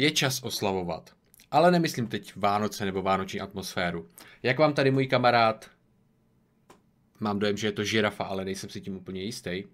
Je čas oslavovat. Ale nemyslím teď Vánoce nebo vánoční atmosféru. Jak vám tady můj kamarád, mám dojem, že je to žirafa, ale nejsem si tím úplně jistý,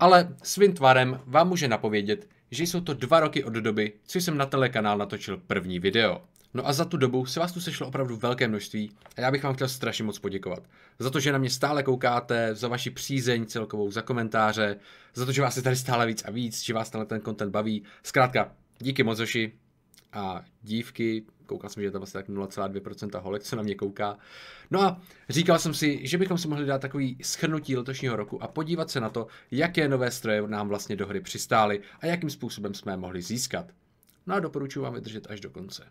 ale svým tvarem vám může napovědět, že jsou to dva roky od doby, co jsem na telekanál natočil první video. No a za tu dobu se vás tu sešlo opravdu velké množství a já bych vám chtěl strašně moc poděkovat. Za to, že na mě stále koukáte, za vaši přízeň celkovou, za komentáře, za to, že vás je tady stále víc a víc, že vás tenhle ten content baví. Zkrátka, díky moc, a dívky, koukal jsem, že je to vlastně tak 0,2% holek, co na mě kouká. No a říkal jsem si, že bychom si mohli dát takový schrnutí letošního roku a podívat se na to, jaké nové stroje nám vlastně do hry přistály a jakým způsobem jsme je mohli získat. No a doporučuji vám vydržet až do konce.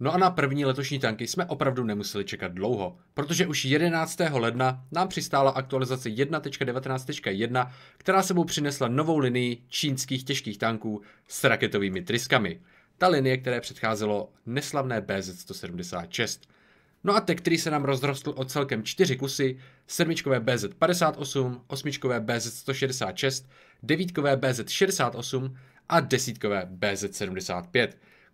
No a na první letošní tanky jsme opravdu nemuseli čekat dlouho, protože už 11. ledna nám přistála aktualizace 1.19.1, která sebou přinesla novou linii čínských těžkých tanků s raketovými tryskami. Ta linie, které předcházelo neslavné BZ-176. No a Tech který se nám rozrostl o celkem čtyři kusy, sedmičkové BZ-58, osmičkové BZ-166, devítkové BZ-68 a desítkové BZ-75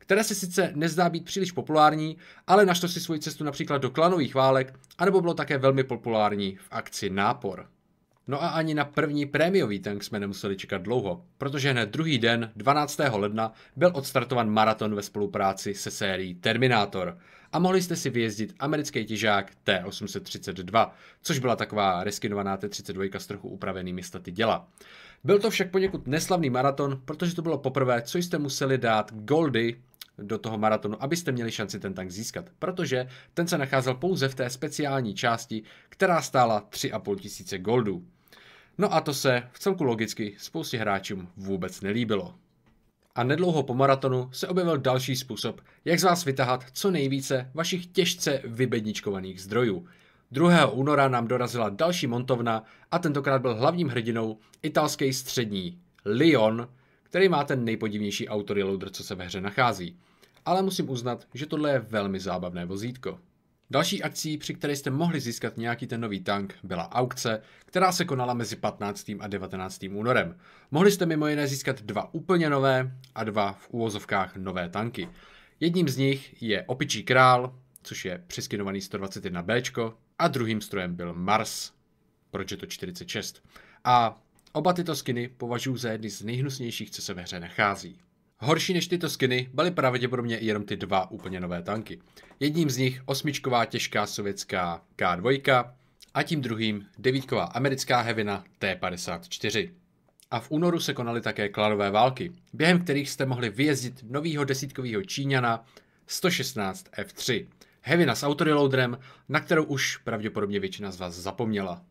které se sice nezdá být příliš populární, ale našlo si svoji cestu například do klanových válek, anebo bylo také velmi populární v akci Nápor. No a ani na první prémiový tank jsme nemuseli čekat dlouho, protože hned druhý den, 12. ledna, byl odstartovan maraton ve spolupráci se sérií Terminator a mohli jste si vyjezdit americký těžák T-832, což byla taková reskinovaná T-32 s trochu upravenými staty děla. Byl to však poněkud neslavný maraton, protože to bylo poprvé, co jste museli dát Goldy do toho maratonu, abyste měli šanci ten tank získat, protože ten se nacházel pouze v té speciální části, která stála 3,5 tisíce goldů. No a to se v celku logicky spoustě hráčům vůbec nelíbilo. A nedlouho po maratonu se objevil další způsob, jak z vás vytahat co nejvíce vašich těžce vybedničkovaných zdrojů. 2. února nám dorazila další montovna a tentokrát byl hlavním hrdinou italský střední Lyon, který má ten nejpodivnější autoreloader, co se ve hře nachází. Ale musím uznat, že tohle je velmi zábavné vozítko. Další akcí, při které jste mohli získat nějaký ten nový tank, byla aukce, která se konala mezi 15. a 19. únorem. Mohli jste mimo jiné získat dva úplně nové a dva v úvozovkách nové tanky. Jedním z nich je Opičí král, což je přeskinovaný 121B, a druhým strojem byl Mars, proč je to 46. A Oba tyto skiny považuji za jedny z nejhnusnějších, co se ve hře nachází. Horší než tyto skiny byly pravděpodobně i jenom ty dva úplně nové tanky. Jedním z nich osmičková těžká sovětská K2 a tím druhým devítková americká hevina T54. A v únoru se konaly také klanové války, během kterých jste mohli vyjezdit novýho desítkového Číňana 116 F3. Hevina s autoreloaderem, na kterou už pravděpodobně většina z vás zapomněla.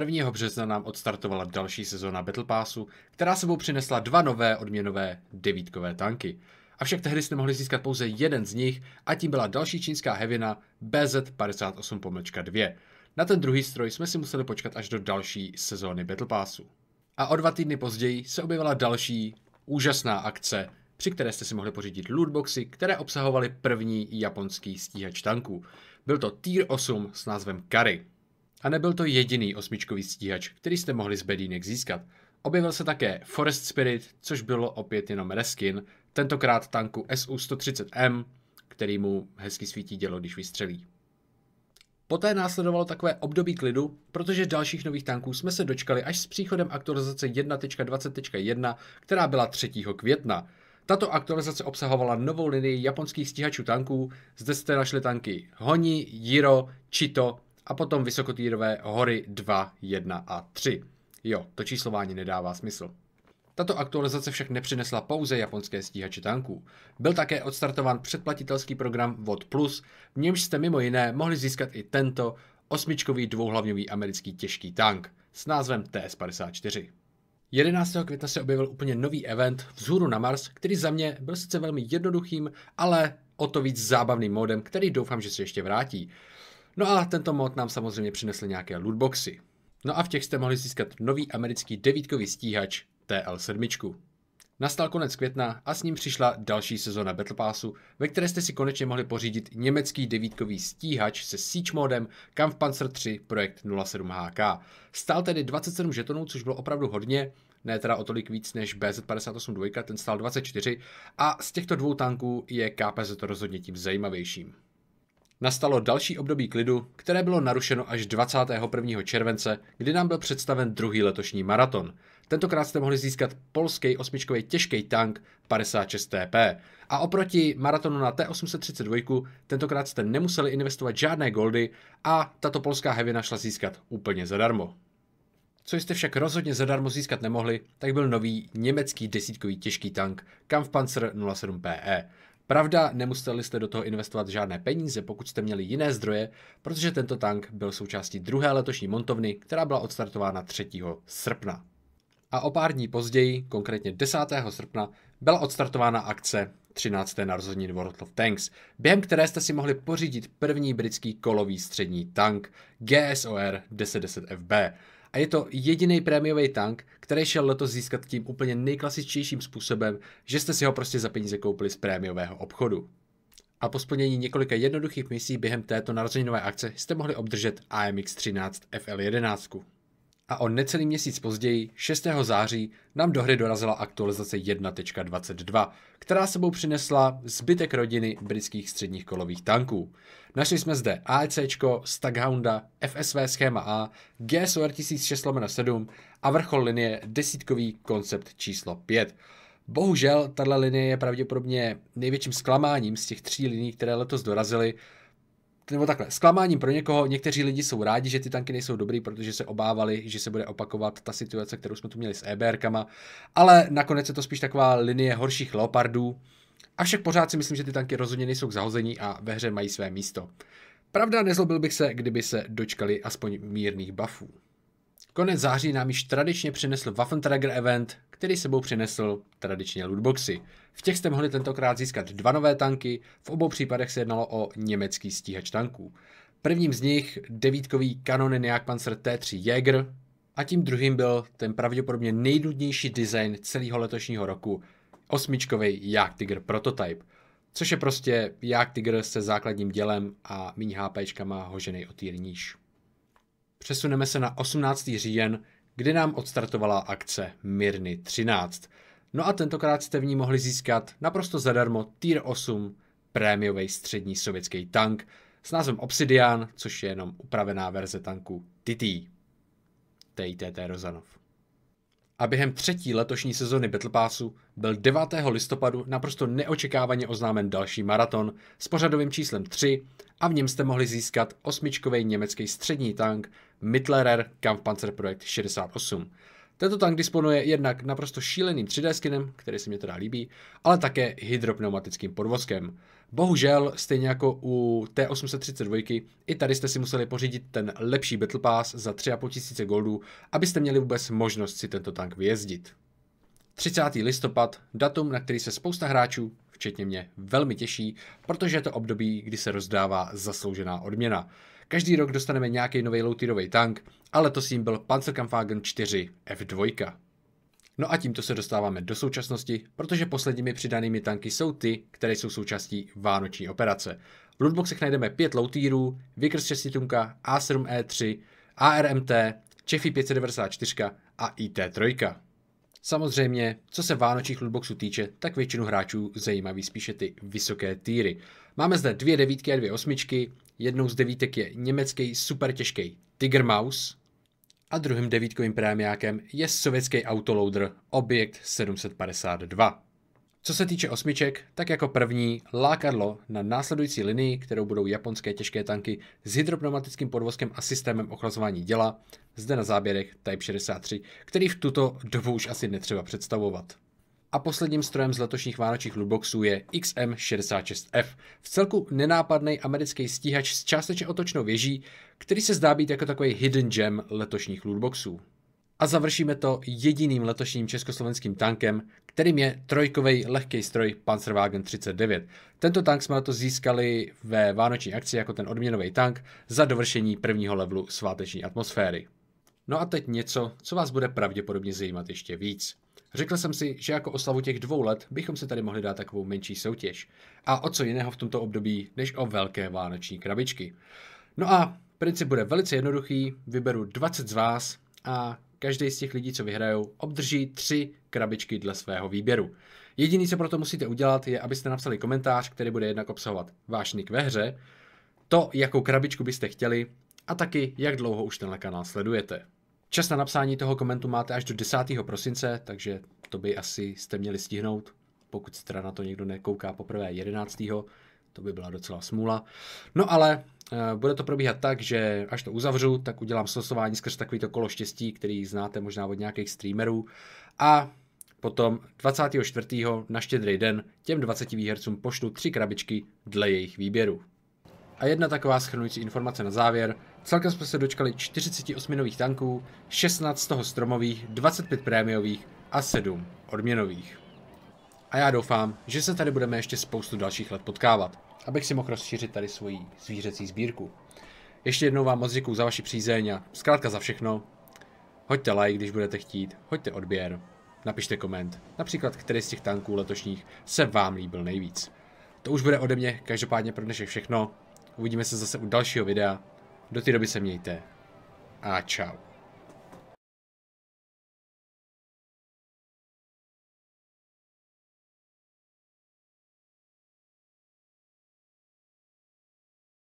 1. března nám odstartovala další sezóna Battle Passu, která sebou přinesla dva nové odměnové devítkové tanky. Avšak tehdy jste mohli získat pouze jeden z nich a tím byla další čínská hevina BZ58-2. Na ten druhý stroj jsme si museli počkat až do další sezóny Battle Passu. A o dva týdny později se objevila další úžasná akce, při které jste si mohli pořídit lootboxy, které obsahovaly první japonský stíhač tanků. Byl to Tier 8 s názvem Kari. A nebyl to jediný osmičkový stíhač, který jste mohli z bedínek získat. Objevil se také Forest Spirit, což bylo opět jenom reskin, tentokrát tanku SU-130M, který mu hezky svítí dělo, když vystřelí. Poté následovalo takové období klidu, protože dalších nových tanků jsme se dočkali až s příchodem aktualizace 1.20.1, která byla 3. května. Tato aktualizace obsahovala novou linii japonských stíhačů tanků, zde jste našli tanky Honi, Jiro, Chito, a potom vysokotýrové hory 2, 1 a 3. Jo, to číslování nedává smysl. Tato aktualizace však nepřinesla pouze japonské stíhače tanků. Byl také odstartován předplatitelský program VOD+, v němž jste mimo jiné mohli získat i tento osmičkový dvouhlavňový americký těžký tank s názvem TS-54. 11. května se objevil úplně nový event Vzhůru na Mars, který za mě byl sice velmi jednoduchým, ale o to víc zábavným modem, který doufám, že se ještě vrátí. No a tento mod nám samozřejmě přinesl nějaké lootboxy. No a v těch jste mohli získat nový americký devítkový stíhač TL7. Nastal konec května a s ním přišla další sezona Battle Passu, ve které jste si konečně mohli pořídit německý devítkový stíhač se Siege modem Kampfpanzer 3 projekt 07HK. Stál tedy 27 žetonů, což bylo opravdu hodně, ne teda o tolik víc než BZ58 2, ten stál 24 a z těchto dvou tanků je KPZ rozhodně tím zajímavějším. Nastalo další období klidu, které bylo narušeno až 21. července, kdy nám byl představen druhý letošní maraton. Tentokrát jste mohli získat polský osmičkový těžký tank 56 TP. A oproti maratonu na T832, tentokrát jste nemuseli investovat žádné goldy a tato polská heavy šla získat úplně zadarmo. Co jste však rozhodně zadarmo získat nemohli, tak byl nový německý desítkový těžký tank Kampfpanzer 07 PE. Pravda, nemuseli jste do toho investovat žádné peníze, pokud jste měli jiné zdroje, protože tento tank byl součástí druhé letošní montovny, která byla odstartována 3. srpna. A o pár dní později, konkrétně 10. srpna, byla odstartována akce 13. narození World of Tanks, během které jste si mohli pořídit první britský kolový střední tank GSOR 1010FB, a je to jediný prémiový tank, který šel letos získat tím úplně nejklasičtějším způsobem, že jste si ho prostě za peníze koupili z prémiového obchodu. A po splnění několika jednoduchých misí během této narozeninové akce jste mohli obdržet AMX 13 FL11 a o necelý měsíc později, 6. září, nám do hry dorazila aktualizace 1.22, která sebou přinesla zbytek rodiny britských středních kolových tanků. Našli jsme zde AEC, Staghounda, FSV schéma A, GSOR 1006-7 a vrchol linie desítkový koncept číslo 5. Bohužel, tahle linie je pravděpodobně největším zklamáním z těch tří liní, které letos dorazily, nebo takhle, zklamáním pro někoho, někteří lidi jsou rádi, že ty tanky nejsou dobrý, protože se obávali, že se bude opakovat ta situace, kterou jsme tu měli s EBRkama, ale nakonec je to spíš taková linie horších leopardů, avšak pořád si myslím, že ty tanky rozhodně nejsou k zahození a ve hře mají své místo. Pravda, nezlobil bych se, kdyby se dočkali aspoň mírných buffů. Konec září nám již tradičně přinesl Waffentrager event, který sebou přinesl tradičně lootboxy. V těch jste mohli tentokrát získat dva nové tanky, v obou případech se jednalo o německý stíhač tanků. Prvním z nich devítkový Kanonenjagd Neakpanzer T3 Jäger a tím druhým byl ten pravděpodobně nejnudnější design celého letošního roku, osmičkový Jagdtiger Prototype, což je prostě Jagdtiger se základním dělem a míň HPčkama hoženej o týr níž. Přesuneme se na 18. říjen, kde nám odstartovala akce Mirny 13. No a tentokrát jste v ní mohli získat naprosto zadarmo Tier 8 prémiový střední sovětský tank s názvem Obsidian, což je jenom upravená verze tanku TT. TITT Rozanov. A během třetí letošní sezony Battle Passu byl 9. listopadu naprosto neočekávaně oznámen další maraton s pořadovým číslem 3 a v něm jste mohli získat osmičkový německý střední tank Mittlerer Kampfpanzerprojekt 68. Tento tank disponuje jednak naprosto šíleným 3D skinem, který se mě teda líbí, ale také hydropneumatickým podvozkem. Bohužel, stejně jako u T832, i tady jste si museli pořídit ten lepší Battle Pass za 3500 goldů, abyste měli vůbec možnost si tento tank vyjezdit. 30. listopad, datum, na který se spousta hráčů, včetně mě, velmi těší, protože je to období, kdy se rozdává zasloužená odměna. Každý rok dostaneme nějaký nový loutierový tank, ale to ním byl Panzerkampfwagen 4 F2. No a tímto se dostáváme do současnosti, protože posledními přidanými tanky jsou ty, které jsou součástí vánoční operace. V lootboxech najdeme 5 loutýrů, Vickers 6 Tunka, A7E3, ARMT, Čefy 594 a e IT3. Samozřejmě, co se vánočních lootboxů týče, tak většinu hráčů zajímaví spíše ty vysoké týry. Máme zde dvě devítky a dvě osmičky, Jednou z devítek je německý super těžký Tiger Mouse a druhým devítkovým prémiákem je sovětský autoloader Objekt 752. Co se týče osmiček, tak jako první lákadlo na následující linii, kterou budou japonské těžké tanky s hydropneumatickým podvozkem a systémem ochlazování děla, zde na záběrech Type 63, který v tuto dobu už asi netřeba představovat a posledním strojem z letošních vánočních lootboxů je XM66F, v celku nenápadný americký stíhač s částečně otočnou věží, který se zdá být jako takový hidden gem letošních lootboxů. A završíme to jediným letošním československým tankem, kterým je trojkový lehký stroj Panzerwagen 39. Tento tank jsme to získali ve vánoční akci jako ten odměnový tank za dovršení prvního levelu sváteční atmosféry. No a teď něco, co vás bude pravděpodobně zajímat ještě víc. Řekl jsem si, že jako oslavu těch dvou let bychom si tady mohli dát takovou menší soutěž. A o co jiného v tomto období, než o velké vánoční krabičky. No a princip bude velice jednoduchý, vyberu 20 z vás a každý z těch lidí, co vyhrajou, obdrží tři krabičky dle svého výběru. Jediný, co proto musíte udělat, je, abyste napsali komentář, který bude jednak obsahovat váš nick ve hře, to, jakou krabičku byste chtěli a taky, jak dlouho už tenhle kanál sledujete. Čas na napsání toho komentu máte až do 10. prosince, takže to by asi jste měli stihnout, pokud teda na to někdo nekouká poprvé 11. To by byla docela smůla. No ale eh, bude to probíhat tak, že až to uzavřu, tak udělám slosování skrz takovýto kolo štěstí, který znáte možná od nějakých streamerů. A potom 24. na štědrý den těm 20 výhercům pošlu tři krabičky dle jejich výběru. A jedna taková schrnující informace na závěr – Celkem jsme se dočkali 48 nových tanků, 16 z toho stromových, 25 prémiových a 7 odměnových. A já doufám, že se tady budeme ještě spoustu dalších let potkávat, abych si mohl rozšířit tady svoji zvířecí sbírku. Ještě jednou vám moc děkuju za vaši přízeň a zkrátka za všechno. Hoďte like, když budete chtít, hoďte odběr, napište koment, například který z těch tanků letošních se vám líbil nejvíc. To už bude ode mě každopádně pro dnešek všechno. Uvidíme se zase u dalšího videa. Do té doby se mějte a čau.